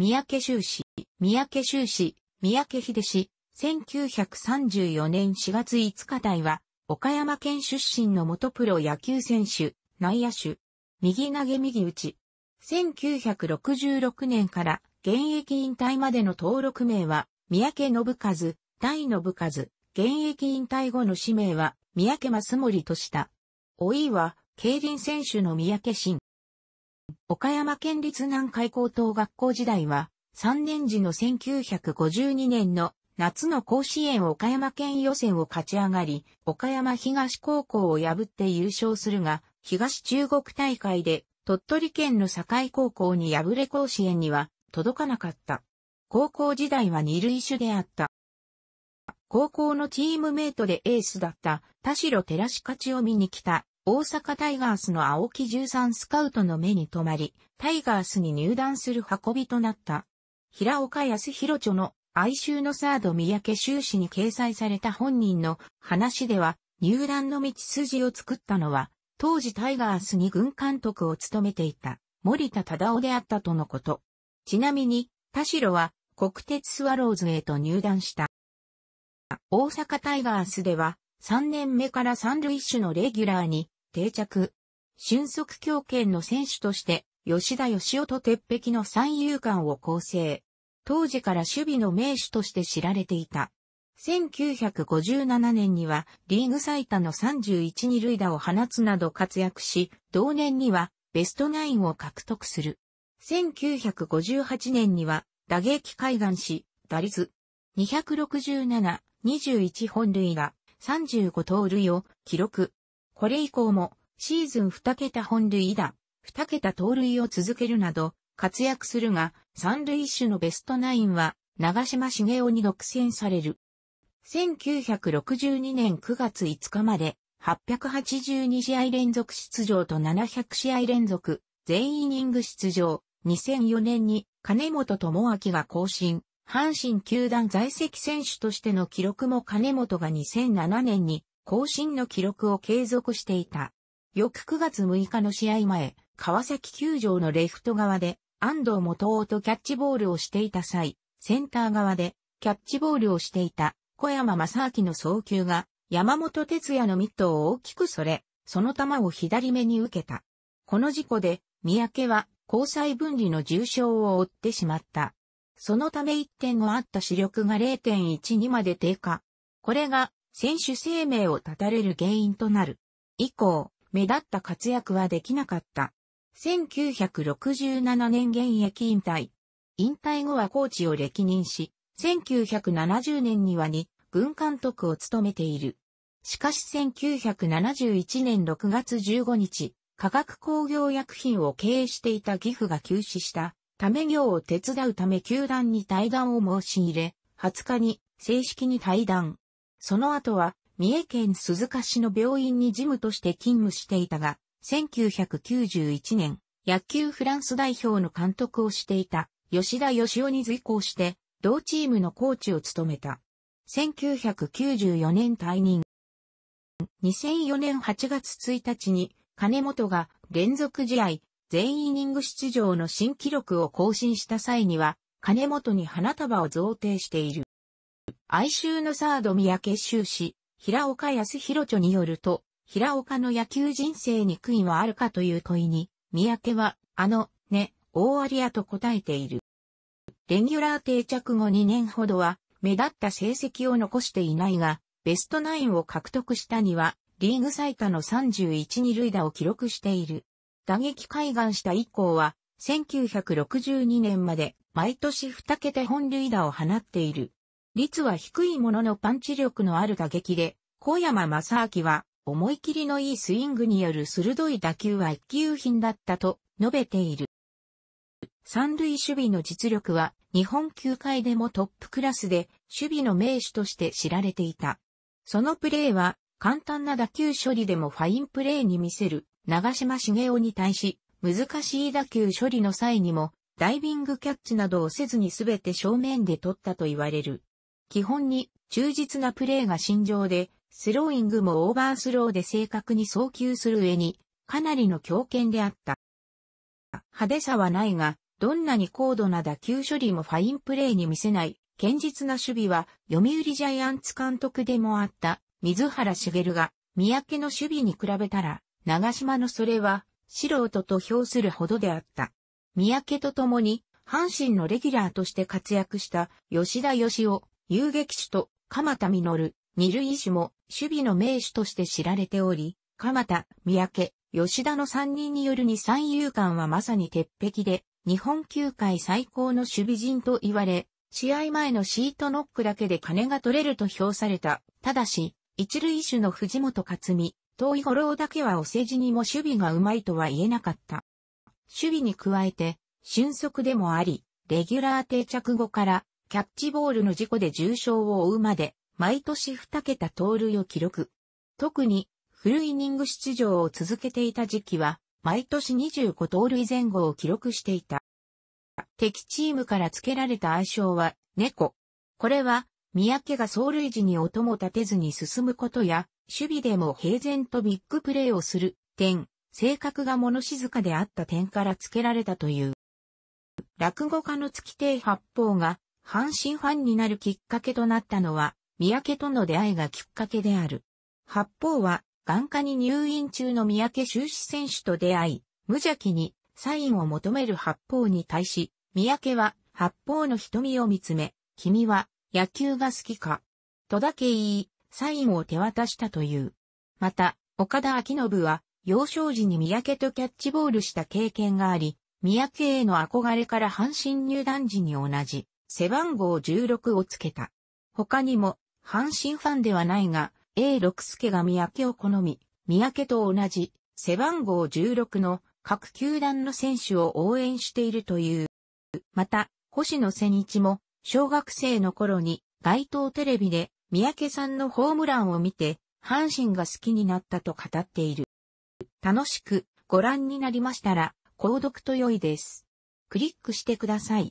三宅修士、三宅修士、三宅秀氏、1934年4月5日台は、岡山県出身の元プロ野球選手、内野手、右投げ右打ち。1966年から現役引退までの登録名は、三宅信和、大信和、現役引退後の氏名は、三宅正森とした。老いは、競輪選手の三宅真。岡山県立南海高等学校時代は、3年時の1952年の夏の甲子園岡山県予選を勝ち上がり、岡山東高校を破って優勝するが、東中国大会で鳥取県の境高校に敗れ甲子園には届かなかった。高校時代は二塁手であった。高校のチームメイトでエースだった田代寺志勝を見に来た大阪タイガースの青木13スカウトの目に留まり、タイガースに入団する運びとなった。平岡康弘著の哀愁のサード三宅修士に掲載された本人の話では、入団の道筋を作ったのは、当時タイガースに軍監督を務めていた森田忠夫であったとのこと。ちなみに、田代は国鉄スワローズへと入団した。大阪タイガースでは、3年目から三塁手のレギュラーに定着。俊足強権の選手として、吉田義夫と鉄壁の三遊間を構成。当時から守備の名手として知られていた。1957年にはリーグ最多の31二塁打を放つなど活躍し、同年にはベストナインを獲得する。1958年には打撃開眼し、打率267、21本塁打、35盗塁を記録。これ以降もシーズン2桁本塁打、2桁盗塁を続けるなど活躍するが、三塁手のベストナインは長島茂雄に独占される。1962年9月5日まで882試合連続出場と700試合連続全イニング出場。2004年に金本智明が更新。阪神球団在籍選手としての記録も金本が2007年に更新の記録を継続していた。翌9月6日の試合前、川崎球場のレフト側で安藤元夫とキャッチボールをしていた際、センター側でキャッチボールをしていた小山正明の送球が山本哲也のミットを大きくそれ、その球を左目に受けた。この事故で三宅は交際分離の重傷を負ってしまった。そのため1のあった視力が0.12まで低下。これが選手生命を絶たれる原因となる。以降、目立った活躍はできなかった。1967年現役引退。引退後はコーチを歴任し、1970年にはに軍監督を務めている。しかし1971年6月15日、化学工業薬品を経営していた義父が休止したため業を手伝うため球団に対談を申し入れ、20日に正式に対談。その後は、三重県鈴鹿市の病院に事務として勤務していたが、1991年、野球フランス代表の監督をしていた吉田義雄に随行して、同チームのコーチを務めた。1994年退任。2004年8月1日に、金本が連続試合、全イニング出場の新記録を更新した際には、金本に花束を贈呈している。哀愁のサード三宅修士、平岡康弘著によると、平岡の野球人生に悔いはあるかという問いに、三宅は、あの、ね、大ありやと答えている。レギュラー定着後2年ほどは、目立った成績を残していないが、ベストナインを獲得したには、リーグ最多の31二塁打を記録している。打撃開眼した以降は、1962年まで毎年2桁本塁打を放っている。率は低いもののパンチ力のある打撃で、小山正明は、思い切りのいいスイングによる鋭い打球は一級品だったと述べている。三塁守備の実力は日本球界でもトップクラスで守備の名手として知られていた。そのプレーは簡単な打球処理でもファインプレーに見せる長島茂雄に対し難しい打球処理の際にもダイビングキャッチなどをせずに全て正面で取ったと言われる。基本に忠実なプレーが心情で、スローイングもオーバースローで正確に送球する上に、かなりの強肩であった。派手さはないが、どんなに高度な打球処理もファインプレーに見せない、堅実な守備は、読売ジャイアンツ監督でもあった、水原茂が、三宅の守備に比べたら、長島のそれは、素人と評するほどであった。三宅と共に、阪神のレギュラーとして活躍した吉田義雄、遊撃手と鎌田実、二塁手も守備の名手として知られており、鎌田、三宅、吉田の三人による二三遊間はまさに鉄壁で、日本球界最高の守備陣と言われ、試合前のシートノックだけで金が取れると評された。ただし、一塁手の藤本克美、遠い五郎だけはお世辞にも守備が上手いとは言えなかった。守備に加えて、俊足でもあり、レギュラー定着後からキャッチボールの事故で重傷を負うまで、毎年2桁盗塁を記録。特に、フルイニング出場を続けていた時期は、毎年25盗塁前後を記録していた。敵チームから付けられた愛称は、猫。これは、三宅が走塁時に音も立てずに進むことや、守備でも平然とビッグプレーをする点、性格が物静かであった点から付けられたという。落語家の月亭八方が阪神ファンになるきっかけとなったのは、三宅との出会いがきっかけである。八方は、眼科に入院中の三宅修士選手と出会い、無邪気にサインを求める八方に対し、三宅は八方の瞳を見つめ、君は野球が好きか、とだけ言い、サインを手渡したという。また、岡田明信は、幼少時に三宅とキャッチボールした経験があり、三宅への憧れから阪神入団時に同じ、背番号16をつけた。他にも、阪神ファンではないが、A 六助が三宅を好み、三宅と同じ、背番号16の各球団の選手を応援しているという。また、星野千一も、小学生の頃に、街頭テレビで、三宅さんのホームランを見て、阪神が好きになったと語っている。楽しくご覧になりましたら、購読と良いです。クリックしてください。